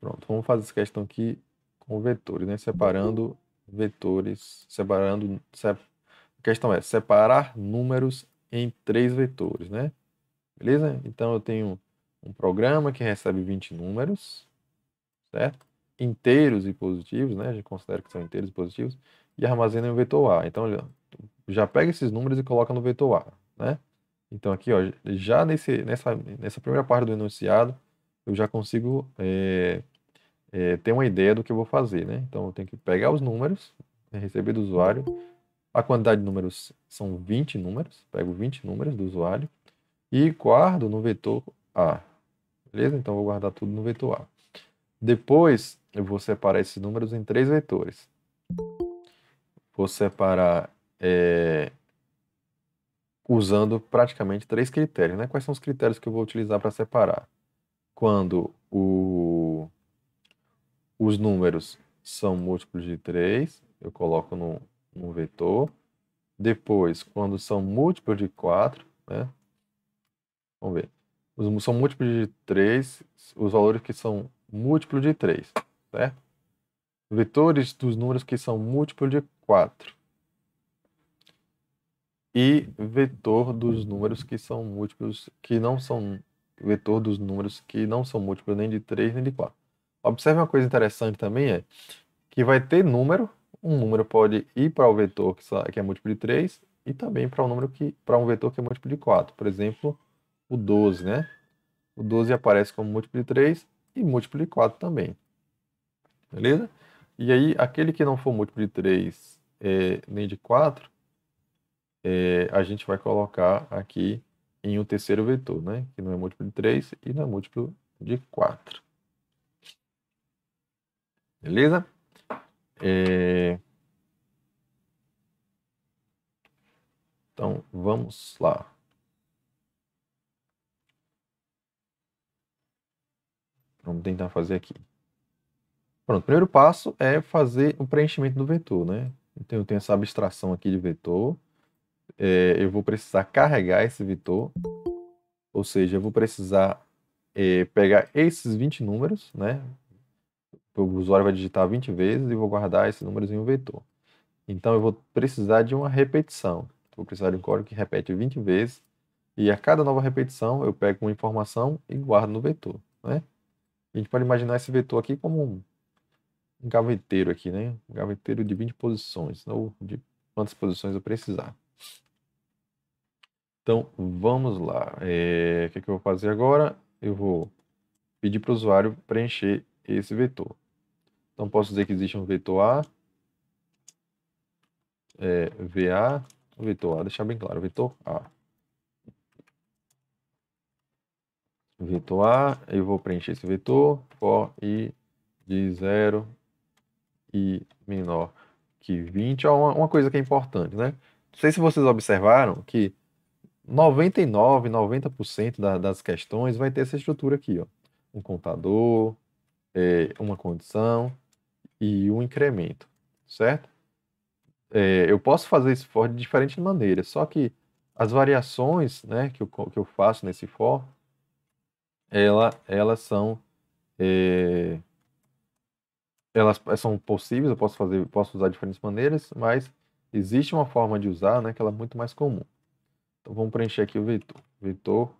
Pronto, vamos fazer essa questão aqui com vetores, né? Separando vetores, separando. Sep... A questão é separar números em três vetores, né? Beleza? Então eu tenho um programa que recebe 20 números, certo? Inteiros e positivos, né? A gente considera que são inteiros e positivos, e armazena em um vetor A. Então já pega esses números e coloca no vetor A, né? Então aqui, ó, já nesse, nessa, nessa primeira parte do enunciado, eu já consigo é, é, ter uma ideia do que eu vou fazer, né? Então eu tenho que pegar os números, né, receber do usuário, a quantidade de números são 20 números, pego 20 números do usuário e guardo no vetor A, beleza? Então eu vou guardar tudo no vetor A. Depois eu vou separar esses números em três vetores. Vou separar é, usando praticamente três critérios, né? Quais são os critérios que eu vou utilizar para separar? quando o, os números são múltiplos de 3, eu coloco no, no vetor. Depois, quando são múltiplos de 4, né? Vamos ver. Os, são múltiplos de 3, os valores que são múltiplos de 3, certo? Vetores dos números que são múltiplos de 4. E vetor dos números que são múltiplos, que não são vetor dos números que não são múltiplos nem de 3 nem de 4. Observe uma coisa interessante também é que vai ter número, um número pode ir para o vetor que é múltiplo de 3 e também para um número que para um vetor que é múltiplo de 4, por exemplo, o 12, né? O 12 aparece como múltiplo de 3 e múltiplo de 4 também. Beleza? E aí, aquele que não for múltiplo de 3 é, nem de 4, é, a gente vai colocar aqui em um terceiro vetor, né? que não é múltiplo de 3 e não é múltiplo de 4. Beleza? É... Então, vamos lá. Vamos tentar fazer aqui. Pronto, o primeiro passo é fazer o preenchimento do vetor, né? Então, eu tenho essa abstração aqui de vetor é, eu vou precisar carregar esse vetor, ou seja, eu vou precisar é, pegar esses 20 números, né? O usuário vai digitar 20 vezes e vou guardar esses números em um vetor. Então eu vou precisar de uma repetição. Vou precisar de um código que repete 20 vezes e a cada nova repetição eu pego uma informação e guardo no vetor, né? A gente pode imaginar esse vetor aqui como um, um gaveteiro aqui, né? Um gaveteiro de 20 posições, ou de quantas posições eu precisar. Então vamos lá. É, o que, que eu vou fazer agora? Eu vou pedir para o usuário preencher esse vetor. Então posso dizer que existe um vetor A, é, VA, vetor A, deixar bem claro, vetor A. Vetor A, eu vou preencher esse vetor for i de 0 e menor que 20. Uma, uma coisa que é importante, né? Não sei se vocês observaram que 99, 90% da, das questões vai ter essa estrutura aqui, ó. Um contador, é, uma condição e um incremento, certo? É, eu posso fazer esse for de diferentes maneiras, só que as variações né, que, eu, que eu faço nesse for, ela, elas são... É, elas são possíveis, eu posso fazer, posso usar de diferentes maneiras, mas existe uma forma de usar, né, que ela é muito mais comum. Então vamos preencher aqui o vetor. Vetor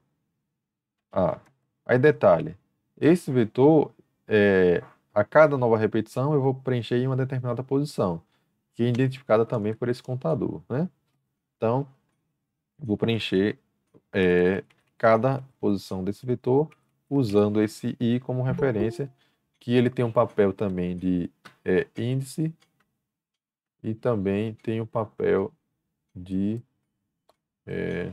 A. Ah, aí detalhe, esse vetor, é, a cada nova repetição, eu vou preencher em uma determinada posição, que é identificada também por esse contador. Né? Então, vou preencher é, cada posição desse vetor usando esse i como referência, que ele tem um papel também de é, índice e também tem o um papel de é,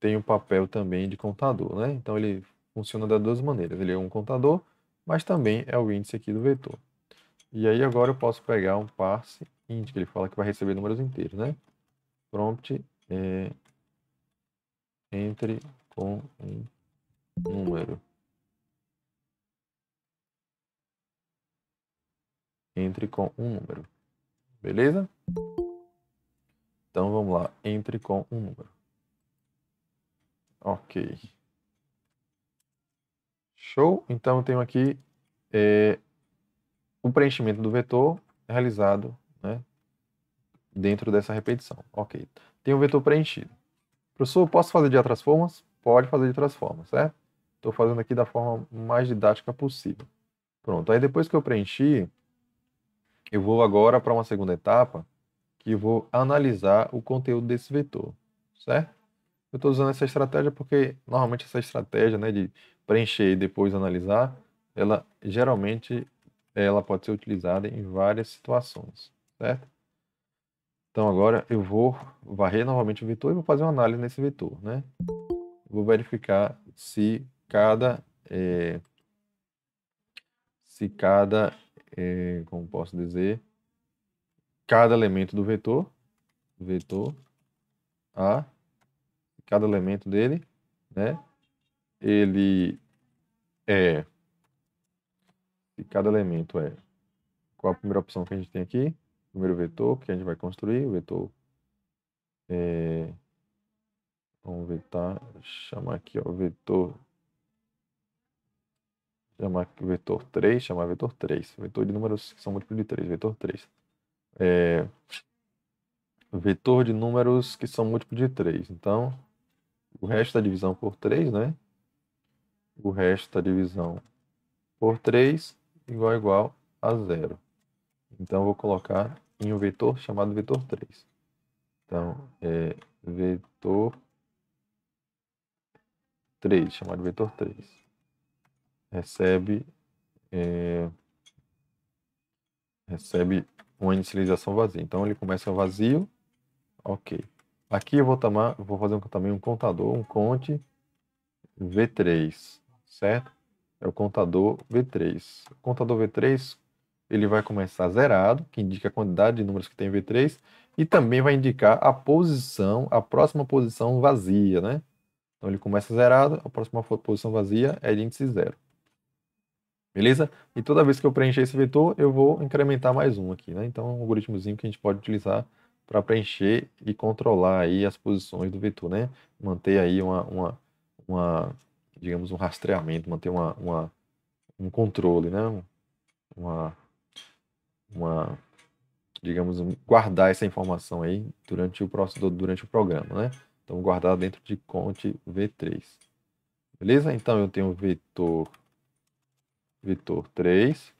tem o papel também de contador, né? Então ele funciona das duas maneiras. Ele é um contador, mas também é o índice aqui do vetor. E aí agora eu posso pegar um parse int, que ele fala que vai receber números inteiros, né? Prompt é, entre com um número. Entre com um número. Beleza? Então vamos lá, entre com um número. Ok. Show? Então eu tenho aqui é, o preenchimento do vetor realizado né, dentro dessa repetição. Ok. Tem o vetor preenchido. Professor, posso fazer de outras formas? Pode fazer de outras formas, certo? Estou fazendo aqui da forma mais didática possível. Pronto. Aí depois que eu preenchi, eu vou agora para uma segunda etapa, que eu vou analisar o conteúdo desse vetor, certo? Eu estou usando essa estratégia porque normalmente essa estratégia né, de preencher e depois analisar, ela geralmente ela pode ser utilizada em várias situações, certo? Então agora eu vou varrer novamente o vetor e vou fazer uma análise nesse vetor, né? Vou verificar se cada é, se cada é, como posso dizer cada elemento do vetor, vetor A, cada elemento dele, né? Ele é, e cada elemento é, qual a primeira opção que a gente tem aqui? Primeiro vetor que a gente vai construir, o vetor, é, vamos vetar, chamar aqui, o vetor chamar vetor 3, chamar vetor 3. Vetor de números que são múltiplos de 3, vetor 3 é, vetor de números que são múltiplos de 3. Então, o resto da divisão por 3, né? O resto da divisão por 3 igual igual a zero. Então, eu vou colocar em um vetor chamado vetor 3. Então, é vetor 3, chamado vetor 3. Recebe, é, recebe uma inicialização vazia. Então ele começa vazio, ok. Aqui eu vou, tomar, vou fazer um, também um contador, um conte V3, certo? É o contador V3. O contador V3 ele vai começar zerado, que indica a quantidade de números que tem V3, e também vai indicar a posição, a próxima posição vazia, né? Então ele começa zerado, a próxima posição vazia é índice zero. Beleza? E toda vez que eu preencher esse vetor, eu vou incrementar mais um aqui, né? Então, é um algoritmozinho que a gente pode utilizar para preencher e controlar aí as posições do vetor, né? Manter aí uma, uma, uma digamos, um rastreamento, manter uma, uma, um controle, né? Uma, uma, digamos, guardar essa informação aí durante o, próximo, durante o programa, né? Então, guardar dentro de conte V3. Beleza? Então, eu tenho o vetor Vitor 3.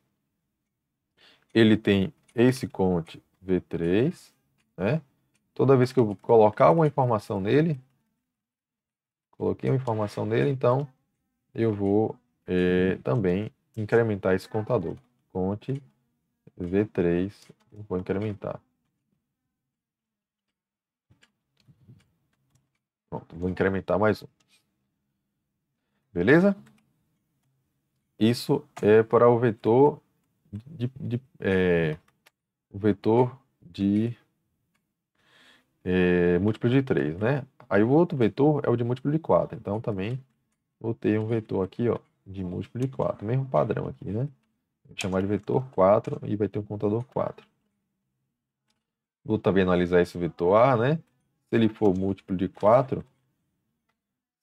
Ele tem esse conte V3, né? Toda vez que eu colocar uma informação nele, coloquei uma informação nele, então eu vou é, também incrementar esse contador. Conte V3, vou incrementar. Pronto, vou incrementar mais um. Beleza? Isso é para o vetor de, de é, o vetor de é, múltiplo de 3, né? Aí o outro vetor é o de múltiplo de 4. Então também vou ter um vetor aqui, ó, de múltiplo de 4, mesmo padrão aqui, né? Vou chamar de vetor 4 e vai ter um contador 4. Vou também analisar esse vetor A, né? Se ele for múltiplo de 4,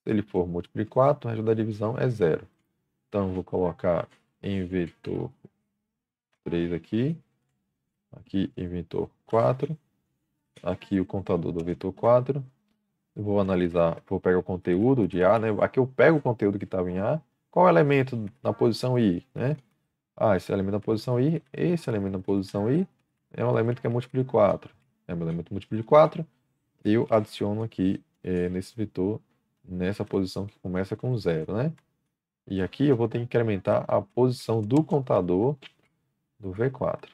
se ele for múltiplo de 4, o da divisão é zero. Então, vou colocar em vetor 3 aqui. Aqui, vetor 4. Aqui, o contador do vetor 4. Eu vou analisar, vou pegar o conteúdo de A, né? Aqui eu pego o conteúdo que estava em A. Qual é elemento na posição I, né? Ah, esse elemento na posição I, esse elemento na posição I é um elemento que é múltiplo de 4. É um elemento múltiplo de 4. Eu adiciono aqui eh, nesse vetor, nessa posição que começa com 0, né? E aqui eu vou ter que incrementar a posição do contador do V4.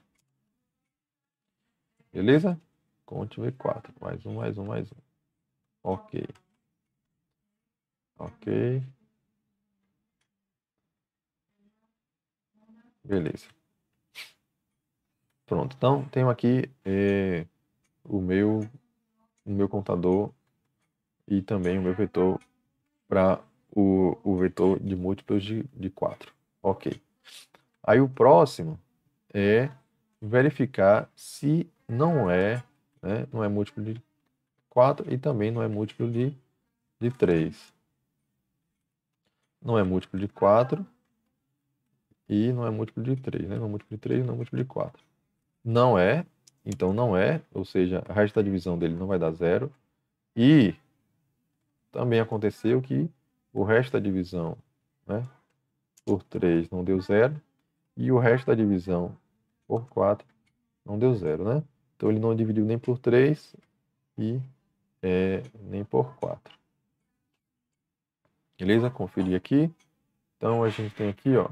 Beleza? Conte V4. Mais um, mais um, mais um. Ok. Ok. Beleza. Pronto. Então, tenho aqui eh, o, meu, o meu contador e também o meu vetor para o, o vetor de múltiplos de, de 4. Ok. Aí o próximo é verificar se não é, né, não é múltiplo de 4 e também não é múltiplo de, de 3. Não é múltiplo de 4 e não é múltiplo de 3, né? Não é múltiplo de 3 não é múltiplo de 4. Não é, então não é, ou seja, a raiz da divisão dele não vai dar zero. E também aconteceu que o resto da divisão né, por 3 não deu zero, e o resto da divisão por 4 não deu zero, né? Então ele não dividiu nem por 3 e é, nem por 4. Beleza? Conferir aqui. Então a gente tem aqui, ó,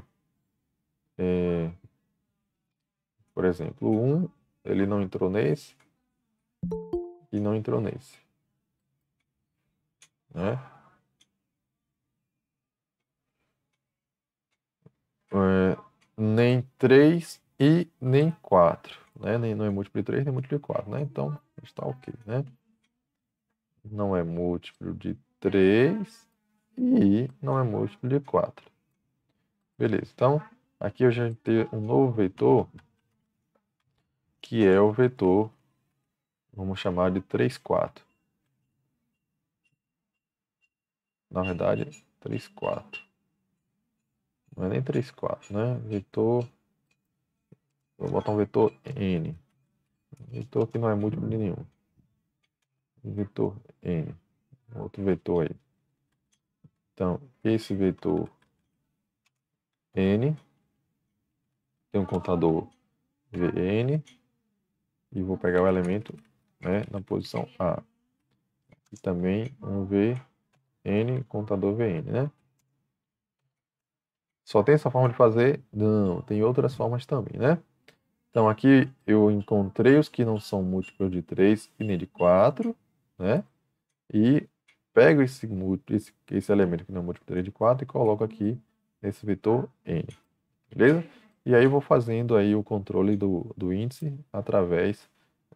é, por exemplo, o 1, ele não entrou nesse e não entrou nesse. Né? É, nem 3 e nem 4. Né? Nem, não é múltiplo de 3, nem múltiplo de 4. Né? Então, está ok. Né? Não é múltiplo de 3 e não é múltiplo de 4. Beleza, então aqui a gente tem um novo vetor que é o vetor, vamos chamar de 3, 4. Na verdade, 3, 4 não é nem 3, 4, né? Vetor, vou botar um vetor N. Vetor que não é múltiplo de nenhum. Vetor N, outro vetor aí. Então, esse vetor N tem um contador VN e vou pegar o elemento né, na posição A. E também um VN, contador VN, né? Só tem essa forma de fazer? Não, tem outras formas também, né? Então aqui eu encontrei os que não são múltiplos de 3 e nem de 4, né? E pego esse, esse, esse elemento que não é múltiplo de 3 de 4 e coloco aqui nesse vetor n, beleza? E aí vou fazendo aí o controle do, do índice através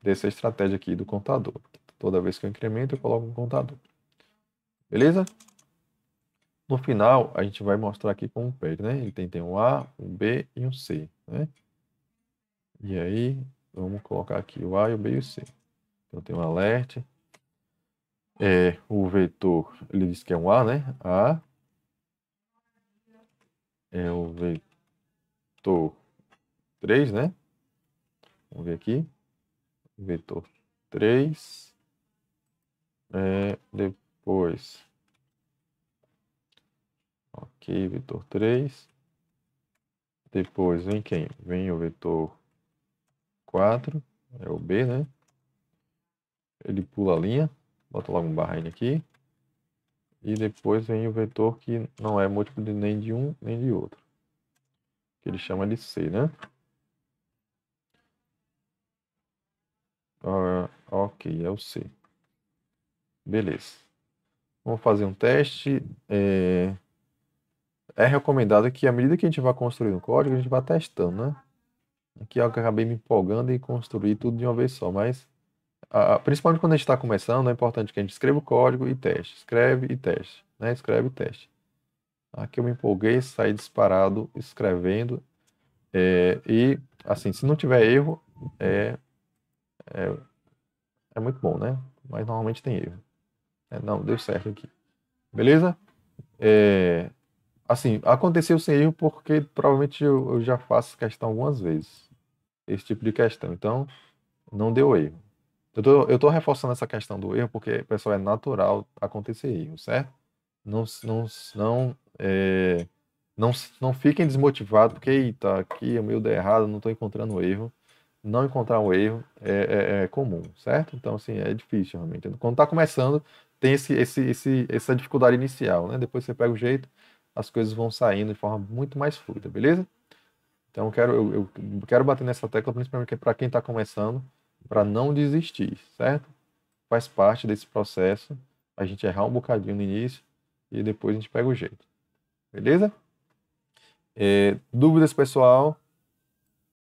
dessa estratégia aqui do contador. Toda vez que eu incremento, eu coloco um contador. Beleza? No final, a gente vai mostrar aqui como pede, né? Ele tem, tem um A, um B e um C, né? E aí, vamos colocar aqui o A, o B e o C. Então, tem um alert. É, o vetor, ele diz que é um A, né? A. É o vetor 3, né? Vamos ver aqui. Vetor 3. É, depois Ok, vetor 3. Depois vem quem? Vem o vetor 4, é o B, né? Ele pula a linha, bota logo um barra aqui. E depois vem o vetor que não é múltiplo de nem de um nem de outro. Que ele chama de C, né? Ah, ok, é o C. Beleza. Vamos fazer um teste. É é recomendado que à medida que a gente vai construindo o código, a gente vá testando, né? Aqui eu acabei me empolgando e construir tudo de uma vez só, mas a, principalmente quando a gente está começando, é importante que a gente escreva o código e teste, escreve e teste, né? Escreve e teste. Aqui eu me empolguei, saí disparado escrevendo é, e assim, se não tiver erro, é, é, é muito bom, né? Mas normalmente tem erro. É, não, deu certo aqui. Beleza? É, Assim, aconteceu sem erro porque provavelmente eu, eu já faço questão algumas vezes. Esse tipo de questão. Então, não deu erro. Eu tô, eu tô reforçando essa questão do erro porque, pessoal, é natural acontecer erro, certo? Não, não, não, é, não, não fiquem desmotivados porque, eita, aqui o meu deu errado, não estou encontrando erro não encontrar um erro é, é, é, comum, certo? Então, assim, é difícil realmente. Quando está começando, tem esse, esse, esse, essa dificuldade inicial, né? Depois você pega o jeito, as coisas vão saindo de forma muito mais fluida, beleza? Então eu quero, eu, eu quero bater nessa tecla principalmente para quem está começando, para não desistir, certo? Faz parte desse processo a gente errar um bocadinho no início e depois a gente pega o jeito, beleza? É, dúvidas pessoal?